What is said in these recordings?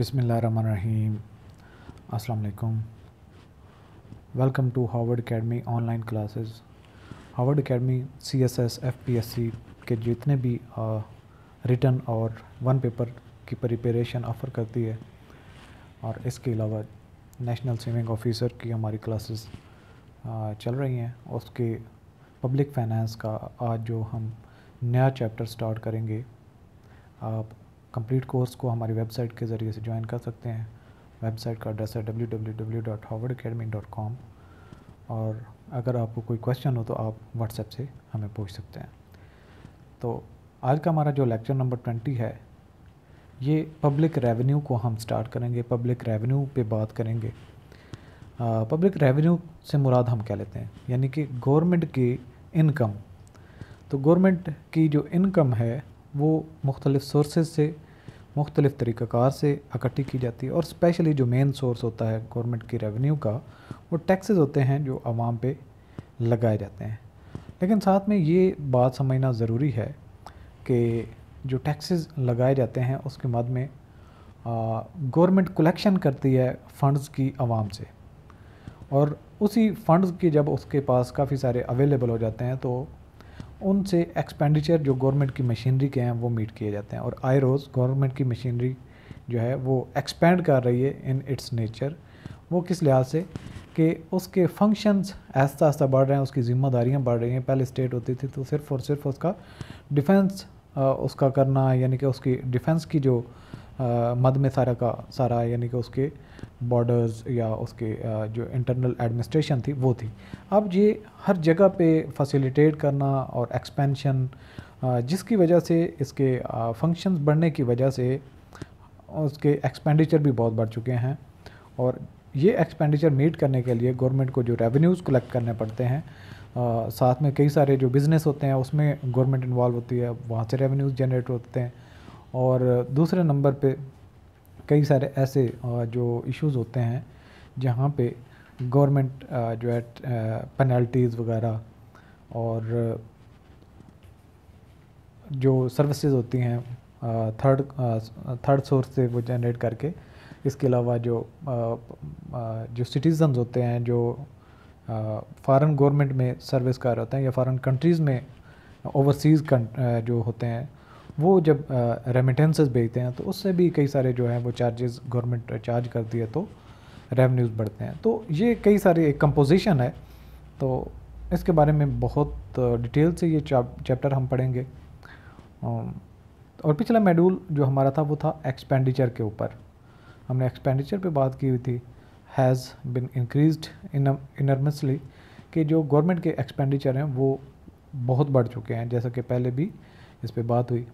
बिसमीम अलकुम welcome to Harvard academy online classes Harvard P CSS FPSC के जितने भी रिटर्न और वन पेपर की प्रिपरेशन ऑफ़र करती है और इसके अलावा नेशनल सेविंग ऑफिसर की हमारी क्लासेस चल रही हैं उसके पब्लिक फाइनेंस का आज जो हम नया चैप्टर स्टार्ट करेंगे आप कंप्लीट कोर्स को हमारी वेबसाइट के ज़रिए से ज्वाइन कर सकते हैं वेबसाइट का एड्रेस है W W W dot Harvard academy dot com और अगर आपको कोई क्वेश्चन हो तो आप व्हाट्सएप से हमें पूछ सकते हैं तो आज का हमारा जो लेक्चर नंबर ट्वेंटी है ये पब्लिक रेवेन्यू को हम स्टार्ट करेंगे पब्लिक रेवेन्यू पे बात करेंगे पब्लिक रेवेन्यू से मुराद हम क्या लेते हैं यानी कि गवर्नमेंट की इनकम तो गवर्नमेंट की जो इनकम है वो मुख्तलिफ़ सोर्सेज से मुख्तलिफ़ तरीक़ाकार से इकट्ठी की जाती है और स्पेशली जो मेन सोर्स होता है गवर्नमेंट की रेवेन्यू का वो टैक्सेस होते हैं जो आवाम पे लगाए जाते हैं लेकिन साथ में ये बात समझना ज़रूरी है कि जो टैक्सेस लगाए जाते हैं उसके बाद में गवर्नमेंट कलेक्शन करती है फ़ंड्स की आवाम से और उसी फ़ंड्स के जब उसके पास काफ़ी सारे अवेलेबल हो जाते हैं तो उनसे एक्सपेंडिचर जो गवर्नमेंट की मशीनरी के हैं वो मीट किए जाते हैं और आए रोज़ गवर्नमेंट की मशीनरी जो है वो एक्सपेंड कर रही है इन इट्स नेचर वो किस लिहाज से कि उसके फंक्शंस आहिस्ता आहिस्ता बढ़ रहे हैं उसकी जिम्मेदारियाँ बढ़ रही हैं पहले स्टेट होती थी तो सिर्फ और सिर्फ उसका डिफेंस उसका करना यानी कि उसकी डिफेंस की जो मद में सारा का सारा यानी कि उसके बॉर्डर्स या उसके जो इंटरनल एडमिनिस्ट्रेशन थी वो थी अब ये हर जगह पे फैसिलिटेट करना और एक्सपेंशन जिसकी वजह से इसके फंक्शंस बढ़ने की वजह से उसके एक्सपेंडिचर भी बहुत बढ़ चुके हैं और ये एक्सपेंडिचर मीट करने के लिए गवर्नमेंट को जो रेवेन्यूज़ कलेक्ट करने पड़ते हैं आ, साथ में कई सारे जो बिज़नेस होते हैं उसमें गवर्नमेंट इन्वॉल्व होती है वहाँ से रेवेन्यूज़ जनरेट होते हैं और दूसरे नंबर पे कई सारे ऐसे जो इश्यूज़ होते हैं जहाँ पे गवर्नमेंट जो है पेनल्टीज़ वगैरह और जो सर्विसेज होती हैं थर्ड थर्ड सोर्स से वो जनरेट करके इसके अलावा जो जो सिटीजन्स होते हैं जो फ़ारन गवर्नमेंट में सर्विस कर रहे होते हैं या फ़ारन कंट्रीज़ में ओवरसीज़ जो होते हैं वो जब रेमिटेंसेस भेजते हैं तो उससे भी कई सारे जो हैं वो चार्जेस गवर्नमेंट चार्ज करती है तो रेवेन्यूज़ बढ़ते हैं तो ये कई सारे एक कंपोजिशन है तो इसके बारे में बहुत डिटेल से ये चैप्टर हम पढ़ेंगे और पिछला मेडूल जो हमारा था वो था एक्सपेंडिचर के ऊपर हमने एक्सपेंडिचर पे बात की हुई थी हैज़ बिन इंक्रीज इनर्मसली कि जो गवर्नमेंट के एक्सपेंडिचर हैं वो बहुत बढ़ चुके हैं जैसा कि पहले भी इस पर बात हुई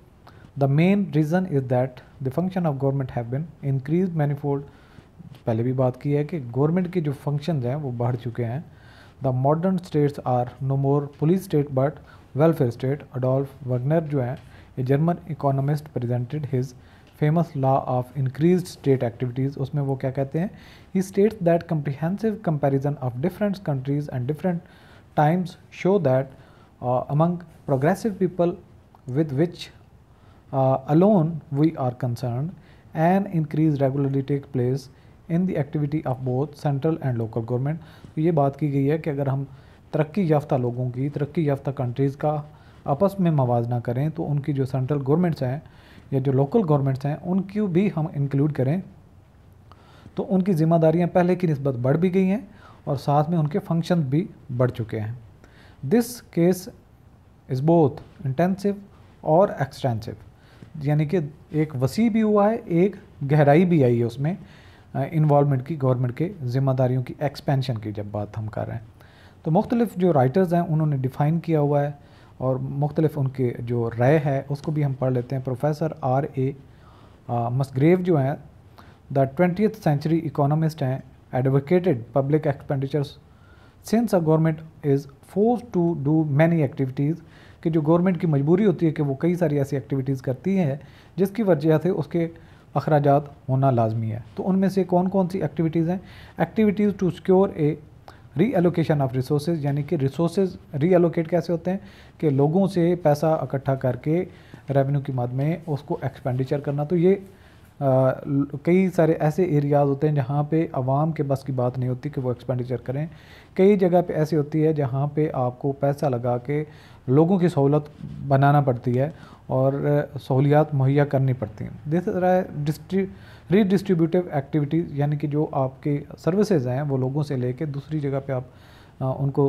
the main reason is that the function of government have been increase manifold पहले भी बात की है कि गवर्नमेंट के जो फंक्शन हैं वो बढ़ चुके हैं the modern states are no more police state but welfare state Adolph Wagner जो हैं a German economist presented his famous law of increase state activities उसमें वो क्या कहते हैं he states that comprehensive comparison of different countries and different times show that among progressive people with which uh, alone we are concerned, an increase regularly take place in the activity of both central and local government तो ये बात की गई है कि अगर हम तरक्की याफ्ता लोगों की तरक्की याफ्ता कंट्रीज़ का आपस में मवाजना करें तो उनकी जो सेंट्रल गवर्नमेंट्स हैं या जो लोकल गवर्नमेंट्स हैं उनकी भी हम इंक्लूड करें तो उनकी ज़िम्मेदारियाँ पहले की नस्बत बढ़ भी गई हैं और साथ में उनके फंक्शन भी बढ़ चुके हैं this case is both intensive और एक्सटेंसिव यानी कि एक वसी भी हुआ है एक गहराई भी आई है उसमें इन्वॉलमेंट की गवर्नमेंट के ज़िम्मेदारियों की एक्सपेंशन की जब बात हम कर रहे हैं तो मुख्तलिफ जो राइटर्स हैं उन्होंने डिफ़ाइन किया हुआ है और मुख्तलिफ उनके जो राय है उसको भी हम पढ़ लेते हैं प्रोफेसर आर ए मसग्रेव जो हैं द ट्वेंटी सेंचुरी इकोनॉमिस्ट हैं advocated public expenditures since a government is force to do many activities कि जो गवर्नमेंट की मजबूरी होती है कि वो कई सारी ऐसी एक्टिविटीज़ करती है जिसकी वजह से उसके अखराज होना लाजमी है तो उनमें से कौन कौन सी एक्टिविटीज़ हैं activities to secure a reallocation of resource यानी कि रिसोर्स री एलोकेट कैसे होते हैं कि लोगों से पैसा इकट्ठा करके रेवेन्यू की मद में उसको एक्सपेंडिचर करना तो ये कई सारे ऐसे एरियाज़ होते हैं जहाँ पे आवाम के बस की बात नहीं होती कि वो एक्सपेंडिचर करें कई जगह पे ऐसी होती है जहाँ पे आपको पैसा लगा के लोगों की सहूलत बनाना पड़ती है और सहूलियात मुहैया करनी पड़ती हैं जिस तरह री रीडिस्ट्रीब्यूटिव एक्टिविटीज़ यानी कि जो आपके सर्विसेज हैं वो लोगों से लेके दूसरी जगह पे आप उनको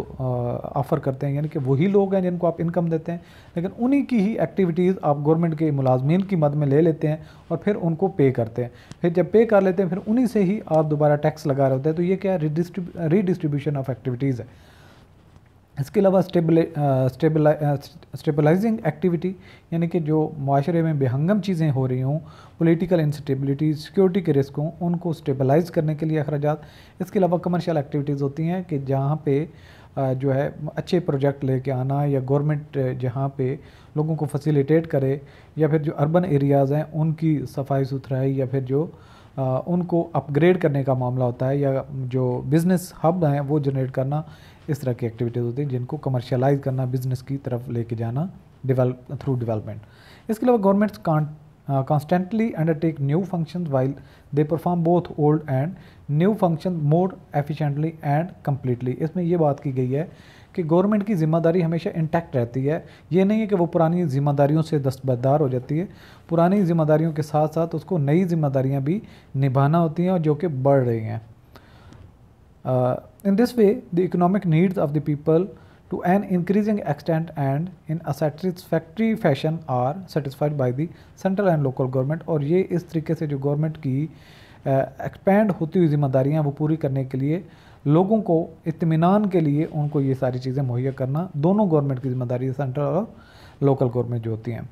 ऑफ़र करते हैं यानी कि वही लोग हैं जिनको आप इनकम देते हैं लेकिन उन्हीं की ही एक्टिविटीज़ आप गवर्नमेंट के मुलाजमीन की मद में ले लेते हैं और फिर उनको पे करते हैं फिर जब पे कर लेते हैं फिर उन्हीं से ही आप दोबारा टैक्स लगा रहे होते हैं तो ये क्या रिडिस्ट्रीब्यूशन ऑफ एक्टिविटीज़ है इसके अलावा स्टेबलाइजिंग एक्टिविटी यानी कि जो माशरे में बेहंगम चीज़ें हो रही हों पॉलिटिकल इंस्टेबिलिटी सिक्योरिटी के रिस्क हों उनको स्टेबलाइज करने के लिए अखराज इसके अलावा कमर्शियल एक्टिविटीज़ होती हैं कि जहाँ पे जो है अच्छे प्रोजेक्ट लेके आना या गवर्नमेंट जहाँ पे लोगों को फैसिलिटेट करे या फिर जो अर्बन एरियाज़ हैं उनकी सफाई सुथराई या फिर जो उनको अपग्रेड करने का मामला होता है या जो बिज़नेस हब हैं वो जनरेट करना इस तरह की एक्टिविटीज़ होती हैं जिनको कमर्शलाइज करना बिज़नेस की तरफ लेके जाना डिवेल थ्रू डिवेलपमेंट इसके अलावा गवर्नमेंट्स कॉन्ट Uh, constantly undertake new functions while they perform both old and new function more efficiently and completely इसमें यह बात की गई है कि गवर्नमेंट की जिम्मेदारी हमेशा इंटैक्ट रहती है ये नहीं है कि वो पुरानी जिम्मेदारियों से दस्तबरदार हो जाती है पुरानी जिम्मेदारियों के साथ साथ उसको नई जिम्मेदारियाँ भी निभाना होती हैं और जो कि बढ़ रही हैं in this way the economic needs of the people to an increasing extent and in a satisfactory fashion are satisfied by the central and local government और ये इस तरीके से जो गवर्नमेंट की एक्सपेंड uh, होती हुई जिम्मेदारियाँ वो पूरी करने के लिए लोगों को इतमान के लिए उनको ये सारी चीज़ें मुहैया करना दोनों गवर्नमेंट की जिम्मेदारी सेंट्रल और लोकल गवर्नमेंट जो होती हैं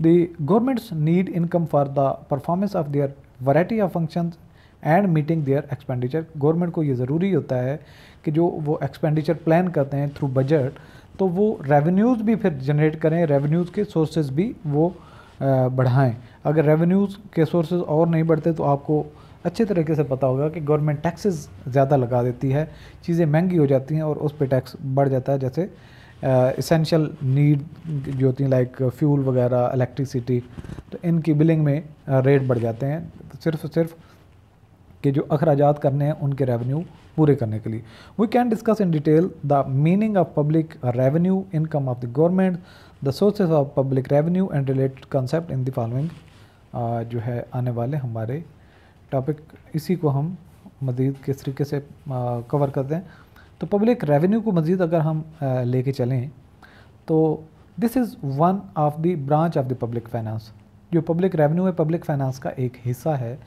the governments need income for the performance of their variety of functions and meeting their expenditure government को ये ज़रूरी होता है कि जो वो एक्सपेंडिचर प्लान करते हैं थ्रू बजट तो वो रेवेन्यूज़ भी फिर जनरेट करें रेवेन्यूज़ के सोर्सेज भी वो बढ़ाएं अगर रेवेन्यूज़ के सोर्सेज और नहीं बढ़ते तो आपको अच्छे तरीके से पता होगा कि गवर्नमेंट टैक्सेस ज़्यादा लगा देती है चीज़ें महंगी हो जाती हैं और उस पर टैक्स बढ़ जाता है जैसे इसेंशियल नीड जो होती हैं लाइक फ्यूल वगैरह इलेक्ट्रिसिटी तो इनकी बिलिंग में रेट बढ़ जाते हैं तो सिर्फ सिर्फ के जो अखराज करने हैं उनके रेवेन्यू पूरे करने के लिए we can discuss in detail the meaning of public revenue income of the government the sources of public revenue and related concept in the following जो है आने वाले हमारे टॉपिक इसी को हम मज़ीद किस तरीके से कवर uh, करते हैं तो पब्लिक रेवेन्यू को मज़ीद अगर हम uh, लेके चलें तो this is one of the branch of the public finance जो पब्लिक रेवेन्यू है पब्लिक फाइनेंस का एक हिस्सा है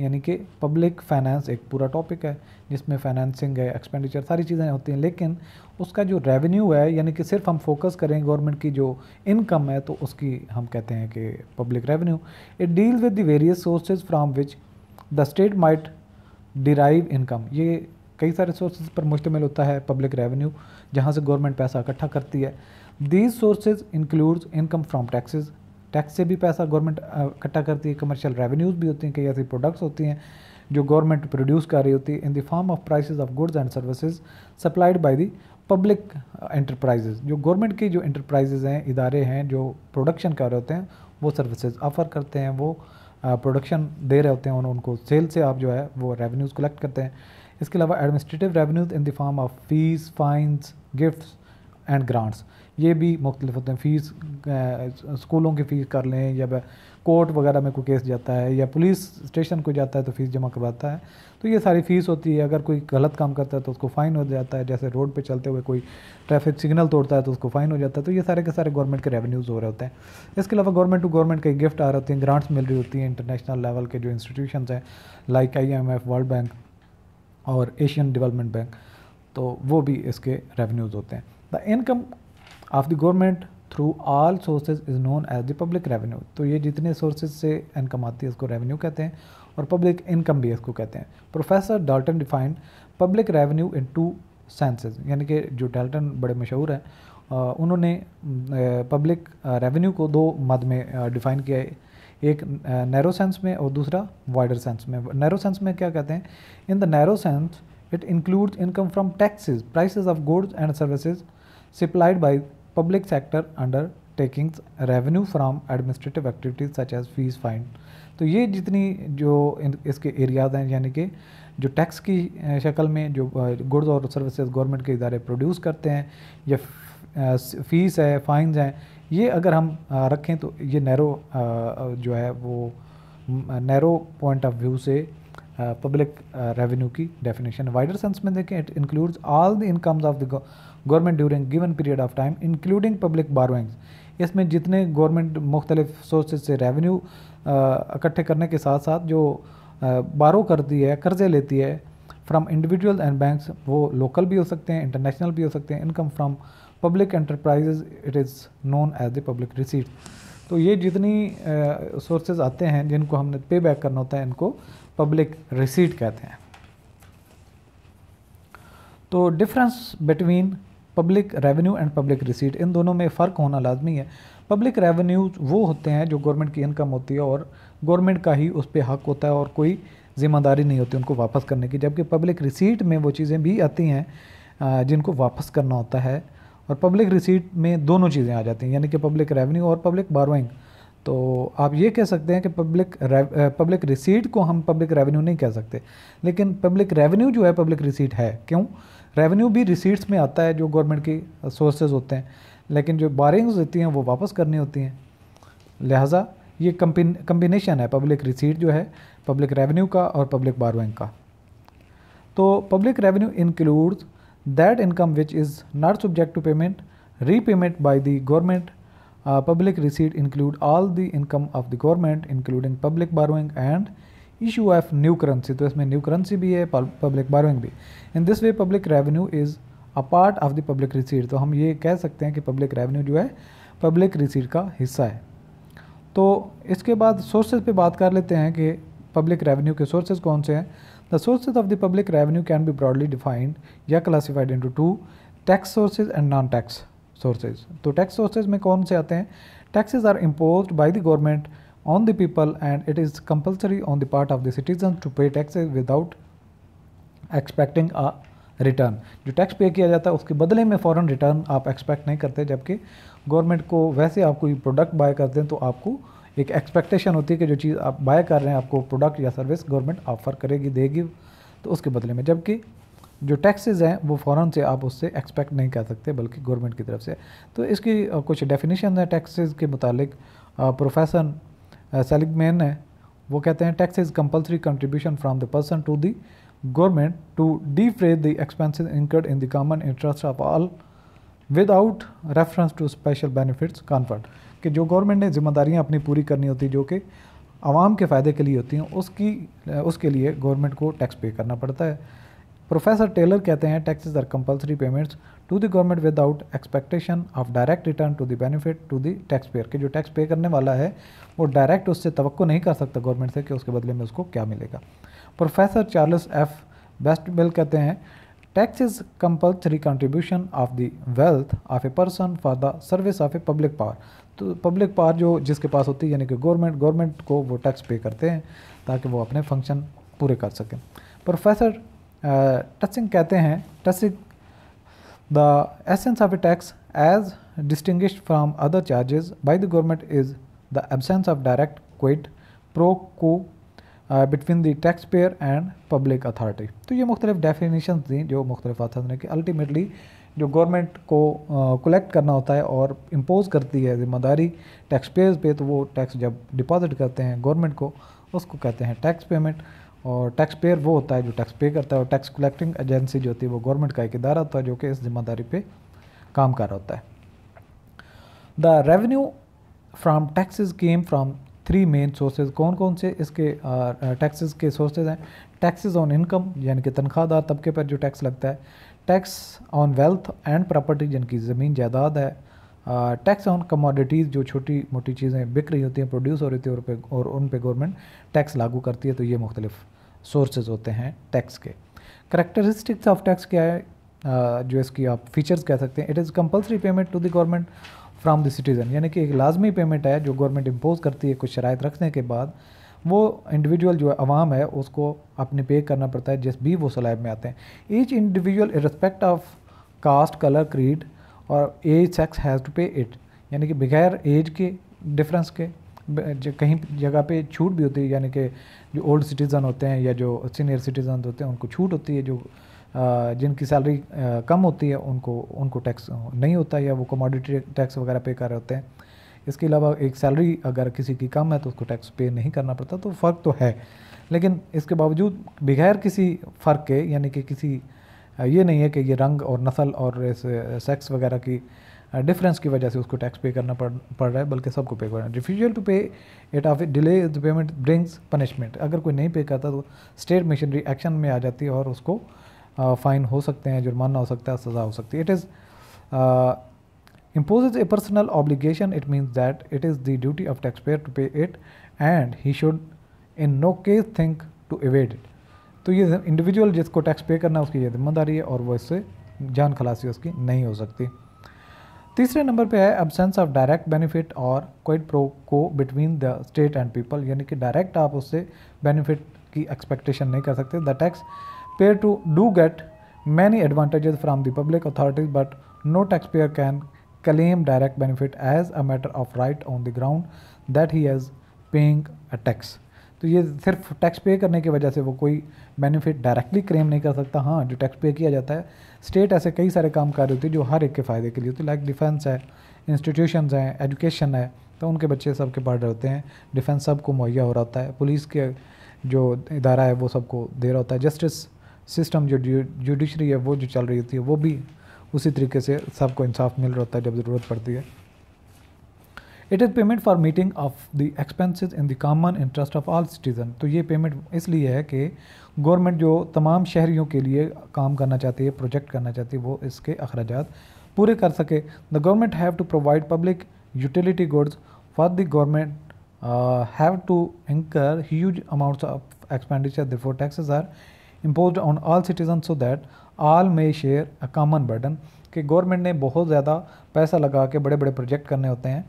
यानी कि पब्लिक फाइनेंस एक पूरा टॉपिक है जिसमें फाइनेंसिंग है एक्सपेंडिचर सारी चीज़ें होती हैं लेकिन उसका जो रेवेन्यू है यानी कि सिर्फ हम फोकस करें गवर्नमेंट की जो इनकम है तो उसकी हम कहते हैं कि public revenue it deal with the various sources from which the state might derive income ये कई सारे सोर्सेज पर मुश्तमिल होता है पब्लिक रेवेन्यू जहाँ से गवर्नमेंट पैसा इकट्ठा करती है these sources includes income from taxes tax से भी पैसा गवर्नमेंट इकट्ठा करती है कमर्शियल रेवेन्यूज़ भी होती हैं कई ऐसी प्रोडक्ट्स होती हैं जो गवर्नमेंट प्रोड्यूस कर रही होती है in the form of prices of goods and services supplied by the public enterprises जो गवर्नमेंट की जो इंटरप्राइजेज हैं इदारे हैं जो प्रोडक्शन कर रहे होते हैं वो सर्विसेज ऑफ़र करते हैं वो प्रोडक्शन दे रहे होते हैं उन, उनको सेल से आप जो है वो रेवेन्यूज़ कलेक्ट करते हैं इसके अलावा administrative revenues in the form of fees fines gift and grants ये भी मुख्तलिफ होते हैं फ़ीस स्कूलों की फ़ीस कर लें या कोर्ट वगैरह में कोई केस जाता है या पुलिस स्टेशन को जाता है तो फ़ीस जमा करवाता है तो ये सारी फ़ीस होती है अगर कोई गलत काम करता है तो उसको फ़ाइन हो जाता है जैसे रोड पे चलते हुए कोई ट्रैफिक सिग्नल तोड़ता है तो उसको फ़ाइन हो जाता है तो ये सारे के सारे गवर्नमेंट के रेवेन्यूज़ हो रहे होते हैं इसके अलावा गवर्नमेंट टू गवर्नमेंट के गिफ्ट आ रहे होते हैं ग्रांट्स मिल रही होती हैं इंटरनेशनल लेवल के जो इंस्टीट्यूशन हैं लाइक आई वर्ल्ड बैंक और एशियन डेवलपमेंट बैंक तो वो भी इसके रेवेन्यूज़ होते हैं the income of the government through all sources is known as the public revenue तो ये जितने सोर्सेज से इनकम आती है उसको रेवेन्यू कहते हैं और पब्लिक इनकम भी इसको कहते हैं professor Dalton defined public revenue in two senses यानी कि जो डाल्टन बड़े मशहूर हैं उन्होंने पब्लिक रेवेन्यू को दो मद में डिफ़ाइन किया है एक नैरो सेंस में और दूसरा वाइडर सेंस में नैरो सेंस में क्या कहते हैं in the narrow sense it includes income from taxes prices of goods and services supplied by public sector undertakings revenue from administrative activities such as fees fine तो ये जितनी जो इसके एरियाज़ हैं यानी कि जो टैक्स की शक्ल में जो गुड्स और सर्विसेज गवर्नमेंट के इदारे प्रोड्यूस करते हैं या फीस है फाइन्स हैं ये अगर हम रखें तो ये नैरो जो है वो नैरो पॉइंट ऑफ व्यू से पब्लिक uh, रेवेन्यू uh, की डेफिनेशन वाइडर सेंस में देखें it includes all the incomes of the government during given period of time including public borrowings इसमें जितने गवर्नमेंट मुख्तलिफ सोर्सेज से रेवेन्यू uh, इकट्ठे करने के साथ साथ जो बारो करती है कर्जे लेती है फ्राम इंडिविजुअल एंड बैंक्स वो लोकल भी हो सकते हैं इंटरनेशनल भी हो सकते हैं income from public enterprises it is known as the public receipt तो ये जितनी सोर्सेज आते हैं जिनको हमने पे बैक करना होता है इनको पब्लिक रिसीट कहते हैं तो difference between public revenue and public receipt इन दोनों में फ़र्क होना लाजमी है पब्लिक रेवेन्यू वो होते हैं जो गवर्नमेंट की इनकम होती है और गवर्नमेंट का ही उस पर हक होता है और कोई ज़िम्मेदारी नहीं होती उनको वापस करने की जबकि पब्लिक रिसीट में वो चीज़ें भी आती हैं जिनको वापस करना होता है और पब्लिक रिसीट में दोनों चीज़ें आ जाती हैं यानी कि पब्लिक रेवेन्यू और पब्लिक बारोइंग तो आप ये कह सकते हैं कि पब्लिक पब्लिक रिसीट को हम पब्लिक रेवेन्यू नहीं कह सकते लेकिन पब्लिक रेवेन्यू जो है पब्लिक रिसीट है क्यों रेवेन्यू भी रिसीट्स में आता है जो गवर्नमेंट की सोर्सेज होते हैं लेकिन जो बारिंग्स होती हैं वो वापस करनी होती हैं लिहाजा ये कम्बिनेशन है पब्लिक रिसीट जो है पब्लिक रेवेन्यू का और पब्लिक बारोइंग का तो public revenue includes that income which is not subject to payment repayment by the government Uh, public receipt include all the income of the government including public borrowing and issue of new currency तो इसमें new currency भी है public borrowing भी in this way public revenue is a part of the public receipt तो हम ये कह सकते हैं कि public revenue जो है public receipt का हिस्सा है तो इसके बाद sources पे बात कर लेते हैं कि public revenue के sources कौन से हैं The sources of the public revenue can be broadly defined या classified into two tax sources and non-tax sources तो टैक्स सोर्सेज में कौन से आते हैं taxes are impose by the government on the people and it is compulsory on the part of the citizen to pay taxes without expecting a return जो tax pay किया जाता है उसके बदले में फ़ौरन रिटर्न आप एक्सपेक्ट नहीं करते जबकि गवर्नमेंट को वैसे आप कोई प्रोडक्ट बाय करते हैं तो आपको एक एक्सपेक्टेशन होती है कि जो चीज़ आप बाय कर रहे हैं आपको प्रोडक्ट या सर्विस गवर्नमेंट ऑफर करेगी देगी तो उसके बदले में जबकि जो टैक्सेस हैं वो फ़ौर से आप उससे एक्सपेक्ट नहीं कर सकते बल्कि गवर्नमेंट की तरफ से तो इसकी कुछ डेफिनेशन है टैक्सेस के मुतालिक प्रोफेसर सेलिगमैन है वो कहते हैं tax is compulsory contribution from the person to the government to defray the expenses incurred in the common interest of all without reference to special benefits conferred कि जो government ने जिम्मेदारियाँ अपनी पूरी करनी होती जो कि आवाम के फ़ायदे के लिए होती हैं उसकी उसके लिए गवर्नमेंट को टैक्स पे करना पड़ता है प्रोफेसर टेलर कहते हैं taxes are compulsory payments to the government without expectation of direct return to the benefit to the tax payer के जो टैक्स पे करने वाला है वो डायरेक्ट उससे तो नहीं कर सकता गवर्नमेंट से कि उसके बदले में उसको क्या मिलेगा professor Charles F Bastable कहते हैं tax is compulsory contribution of the wealth of a person for the service of a public power तो पब्लिक पावर जो जिसके पास होती है यानी कि गवर्नमेंट गवर्नमेंट को वो टैक्स पे करते हैं ताकि वो अपने फंक्शन पूरे कर सकें प्रोफेसर टचिंग कहते हैं Taussig the essence of a tax as distinguished from other charges by the government is the absence of direct quid pro quo between the tax payer and public authority तो ये मुख्तलिफ definition थी जो मुख्तलिफ आता है कि अल्टीमेटली जो गवर्नमेंट को कलेक्ट uh, करना होता है और इम्पोज करती है जिम्मेदारी टैक्स पेयर्स पे तो वो टैक्स जब डिपॉजिट करते हैं गवर्नमेंट को उसको कहते हैं टैक्स पेमेंट और टैक्स पेयर वो होता है जो टैक्स पे करता है और टैक्स कलेक्टिंग एजेंसी जो होती है वो गवर्नमेंट का एक इदारा होता है जो कि इस जिम्मेदारी पे काम कर रहा होता है the revenue from taxes came from three main sources कौन कौन से इसके टैक्सेज के सोर्सेज हैं टैक्सेज ऑन इनकम यानी कि तनख्वाहदार तबके पर जो टैक्स लगता है tax on wealth and property जिनकी ज़मीन जायदाद है टैक्स ऑन कमोडिटीज़ जो छोटी मोटी चीज़ें बिक रही होती हैं प्रोड्यूस हो रही होती है और, और उन पर गवर्नमेंट टैक्स लागू करती है तो ये मुख्तलिफ़ सोर्सेज होते हैं टैक्स के करेक्टरिस्टिक्स ऑफ टैक्स क्या है जो इसकी आप फीचर्स कह सकते हैं it is compulsory payment to the government from the citizen यानी कि एक लाजमी पेमेंट है जो गवर्नमेंट इम्पोज करती है कुछ शरात रखने के बाद वो इंडिविजुअल जो आवाम है उसको अपने पे करना पड़ता है जिस भी वो सलाइब में आते हैं each individual respect of caste colour creed और age sex has to pay it यानी कि बगैर एज के डिफरेंस के कहीं जगह पे छूट भी होती है यानी कि जो ओल्ड सिटीज़न होते हैं या जो सीनियर सिटीज़न होते हैं उनको छूट होती है जो जिनकी सैलरी कम होती है उनको उनको टैक्स नहीं होता या वो कमोडिटी टैक्स वगैरह पे कर रहे होते हैं इसके अलावा एक सैलरी अगर किसी की कम है तो उसको टैक्स पे नहीं करना पड़ता तो फ़र्क तो है लेकिन इसके बावजूद बगैर किसी फ़र्क के यानी कि किसी ये नहीं है कि ये रंग और नस्ल और सेक्स वगैरह की डिफरेंस की वजह से उसको टैक्स पे करना पड़ पड़ रहा है बल्कि सबको पे करना refusal to pay it of delay the payment brings punishment अगर कोई नहीं पे करता तो स्टेट मिशनरी एक्शन में आ जाती है और उसको फ़ाइन हो सकते हैं जुर्माना हो सकता है सज़ा हो सकती है it is impose a personal obligation it means that it is the duty of tax payer to pay it and he should in no case think to avoid it तो ये इंडिविजुअल जिसको टैक्स पे करना उसकी ये जिम्मेदारी है और वो इससे जान खलासी उसकी नहीं हो सकती तीसरे नंबर पे है एबसेंस ऑफ डायरेक्ट बेनिफिट और quid pro quo between the state and people यानी कि डायरेक्ट आप उससे बेनिफिट की एक्सपेक्टेशन नहीं कर सकते the tax payer to do get many advantages from the public authorities but no tax payer can claim direct benefit as a matter of right on the ground that he as paying a tax तो ये सिर्फ tax पे करने की वजह से वो कोई बेनिफिट डायरेक्टली क्लेम नहीं कर सकता हाँ जो टैक्स पे किया जाता है स्टेट ऐसे कई सारे काम कर रहे होते हैं जो हर एक के फ़ायदे के लिए होते लाइक डिफेंस है इंस्टीट्यूशन हैं एजुकेशन है तो उनके बच्चे सबके पढ़ रहे होते हैं डिफेंस सबको मुहैया हो रहा होता है पुलिस के जो इदारा है वो सबको दे रहा होता है जस्टिस सिस्टम जो जुडिशरी है वो जो चल रही होती है वो भी उसी तरीके से सबको इंसाफ मिल रहा होता है जब ज़रूरत पड़ती है it is payment for meeting of the expenses in the common interest of all citizen तो ये पेमेंट इसलिए है कि गवर्नमेंट जो तमाम शहरीों के लिए काम करना चाहती है प्रोजेक्ट करना चाहती है वो इसके अखराज पूरे कर सके the government have to provide public utility goods for the government uh, have to incur huge amounts of expenditure therefore taxes are imposed on all citizens so that all may share a common burden कि government ने बहुत ज़्यादा पैसा लगा के बड़े बड़े project करने होते हैं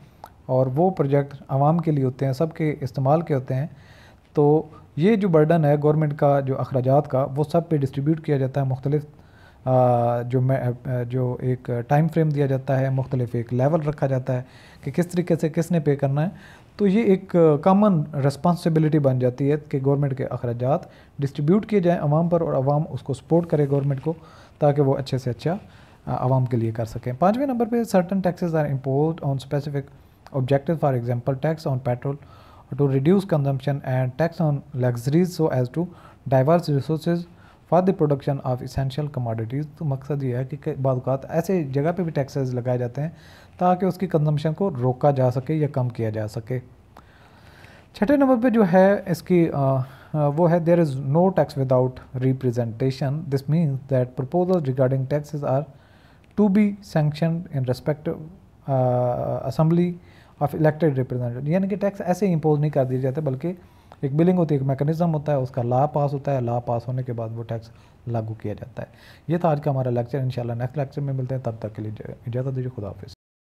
और वो प्रोजेक्ट आवाम के लिए होते हैं सब के इस्तेमाल के होते हैं तो ये जो बर्डन है गवर्नमेंट का जो अखराज का वो सब पे डिस्ट्रीब्यूट किया जाता है मुख्तलिफ जो मैं जो एक टाइम फ्रेम दिया जाता है मुख्तलिफ एक लेवल रखा जाता है कि किस तरीके से किसने पे करना है तो ये एक कॉमन रिस्पॉन्सिबिलिटी बन जाती है कि गवर्नमेंट के अखराज डिस्ट्रीब्यूट किए जाएँ आवाम पर और आवाम उसको सपोर्ट करे गवर्नमेंट को ताकि वो अच्छे से अच्छा आवाम के लिए कर सकें पाँचवें नंबर पर certain taxes are impose on specific objective for example tax on petrol to reduce consumption and tax on luxuries so as to diverse resources for the production of essential commodities तो मकसद ये है कि बाद ऐसे जगह पे भी टैक्सेस लगाए जाते हैं ताकि उसकी कंजम्पशन को रोका जा सके या कम किया जा सके छठे नंबर पे जो है इसकी आ, वो है there is no tax without representation this means that proposal regarding taxes are to be sanction in respect assembly of elected representative यानी कि टैक्स ऐसे ही इम्पोज नहीं कर दिए जाते बल्कि एक बिलिंग होती है एक मैकेनिज्म होता है उसका लॉ पास होता है लॉ पास होने के बाद वो टैक्स लागू किया जाता है ये था आज का हमारा लेक्चर इंशाल्लाह नेक्स्ट लेक्चर में मिलते हैं तब तक के लिए इजाज़त दीजिए खुदा हाफिज़